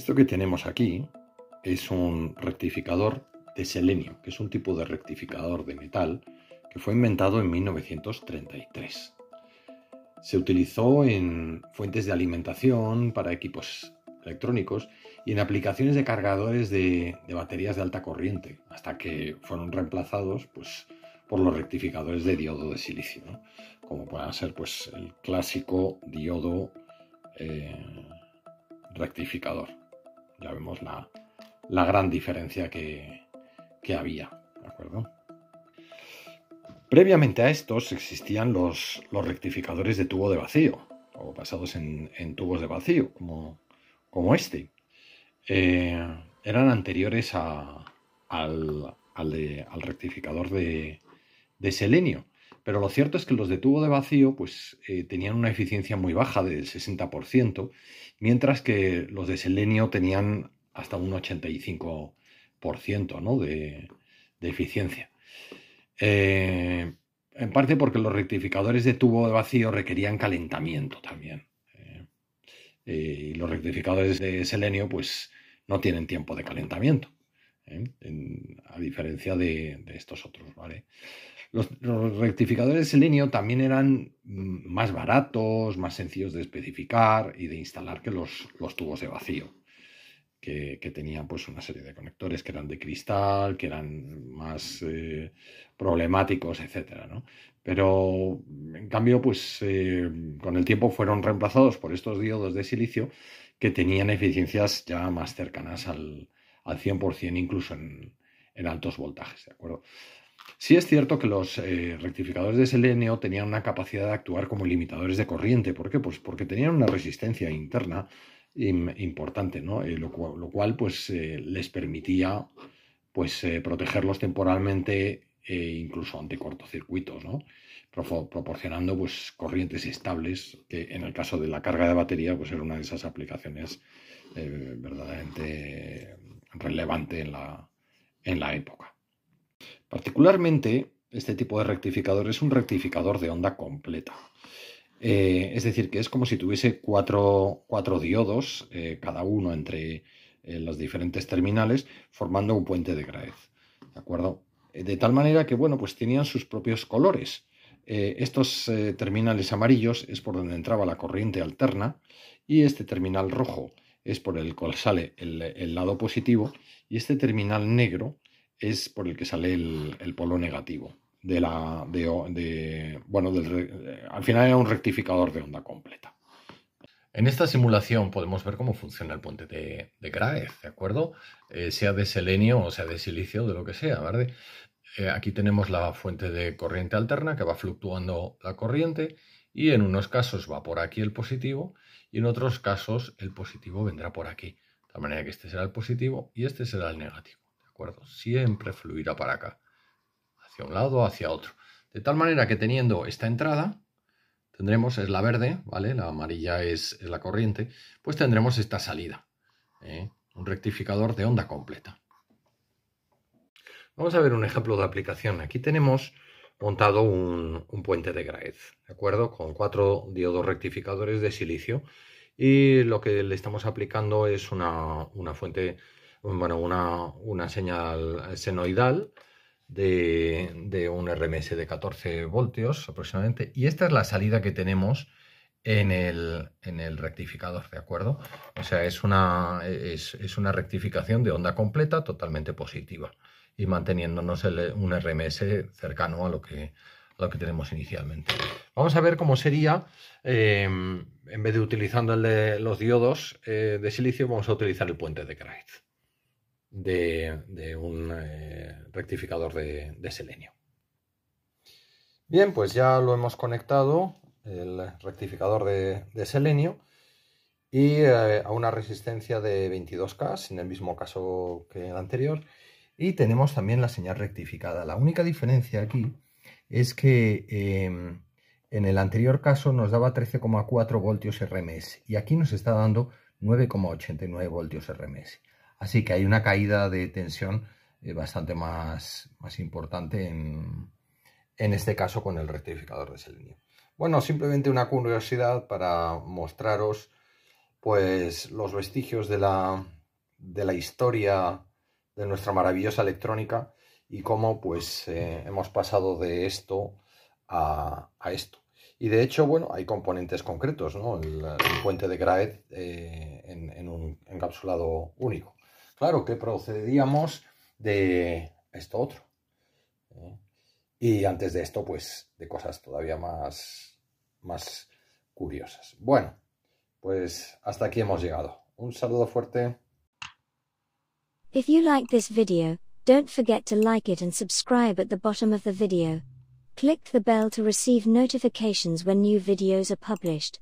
Esto que tenemos aquí es un rectificador de selenio, que es un tipo de rectificador de metal que fue inventado en 1933. Se utilizó en fuentes de alimentación, para equipos electrónicos y en aplicaciones de cargadores de, baterías de alta corriente, hasta que fueron reemplazados pues, por los rectificadores de diodo de silicio, como puede ser pues, el clásico diodo eh, rectificador ya vemos la, gran diferencia que, había, Previamente a estos existían los, los, rectificadores de tubo de vacío, o basados en, tubos de vacío, como, como este. Eh, eran anteriores al, rectificador de, de selenio. Pero lo cierto es que los de tubo de vacío pues, eh, tenían una eficiencia muy baja del 60%, mientras que los de selenio tenían hasta un 85% ¿no? de, eficiencia. Eh, en parte porque los rectificadores de tubo de vacío requerían calentamiento también. Eh, y los rectificadores de selenio pues, no tienen tiempo de calentamiento. a diferencia de, de, estos otros, ¿vale? Los, rectificadores de Selenio también eran mm, más baratos, más sencillos de especificar y de instalar que los, tubos de vacío, que, tenían pues una serie de conectores que eran de cristal, que eran más eh, problemáticos, etc. Pero en cambio, pues eh, con el tiempo fueron reemplazados por estos diodos de silicio que tenían eficiencias ya más cercanas al, 100%, incluso en, en altos voltajes, ¿de acuerdo? Sí es cierto que los eh, rectificadores de selenio tenían una capacidad de actuar como limitadores de corriente. ¿Por qué? Pues porque tenían una resistencia interna importante, ¿no? Eh, lo, cual, pues eh, les permitía pues, protegerlos temporalmente incluso ante cortocircuitos, ¿no? proporcionando pues corrientes estables que en el caso de la carga de batería pues era una de esas aplicaciones verdaderamente relevante en la época. Particularmente, este tipo de rectificador es un rectificador de onda completa. Eh, es decir, que es como si tuviese cuatro, diodos, eh, cada uno entre eh, los diferentes terminales, formando un puente de Graez. ¿De acuerdo? De tal manera que, bueno, pues tenían sus propios colores. estos terminales amarillos es por donde entraba la corriente alterna y este terminal rojo es por el cual sale el lado positivo y este terminal negro es por el que sale el, polo negativo. De la, de, bueno, eh, al final era un rectificador de onda completa. En esta simulación podemos ver cómo funciona el puente de, de ¿de acuerdo? Eh, sea de selenio o sea de silicio, de lo que sea, eh, aquí tenemos la fuente de corriente alterna que va fluctuando la corriente y en unos casos va por aquí el positivo y en otros casos el positivo vendrá por aquí. De tal manera que este será el positivo y este será el negativo siempre fluirá para acá, hacia un lado o hacia otro. De tal manera que teniendo esta entrada, tendremos, es la verde, ¿vale? La amarilla es, la corriente, pues tendremos esta salida, ¿eh? un rectificador de onda completa. Vamos a ver un ejemplo de aplicación. Aquí tenemos montado un, puente de Graez, ¿de acuerdo? Con cuatro diodos rectificadores de silicio y lo que le estamos aplicando es una, una fuente bueno, una, señal senoidal de, un RMS de 14 voltios aproximadamente. Y esta es la salida que tenemos en el, en rectificador, ¿de acuerdo? O sea, es una, es, una rectificación de onda completa totalmente positiva y manteniéndonos un RMS cercano a lo que lo que tenemos inicialmente. Vamos a ver cómo sería, em, en vez de utilizando los diodos eh, de silicio, vamos a utilizar el puente de Kreitz de, un eh, rectificador de, selenio. Bien, pues ya lo hemos conectado, el rectificador de, selenio, y eh, a una resistencia de 22K, en el mismo caso que el anterior, y tenemos también la señal rectificada. La única diferencia aquí es que em, en el anterior caso nos daba 13,4 voltios RMS, y aquí nos está dando 9,89 voltios RMS. Así que hay una caída de tensión eh, bastante más, más importante en, este caso con el rectificador de selenio. Bueno, simplemente una curiosidad para mostraros pues los vestigios de la, de la historia de nuestra maravillosa electrónica y cómo pues eh, hemos pasado de esto a, esto. Y de hecho, bueno, hay componentes concretos, ¿no? El, puente de Graet eh, en un encapsulado único. Claro que procedíamos de esto otro. ¿eh? Y antes de esto, pues, de cosas todavía más, más curiosas. Bueno, pues hasta aquí hemos llegado. Un saludo fuerte. If you like this video, don't forget to like it and subscribe at the bottom of the video. Click the bell to receive notifications when new videos are published.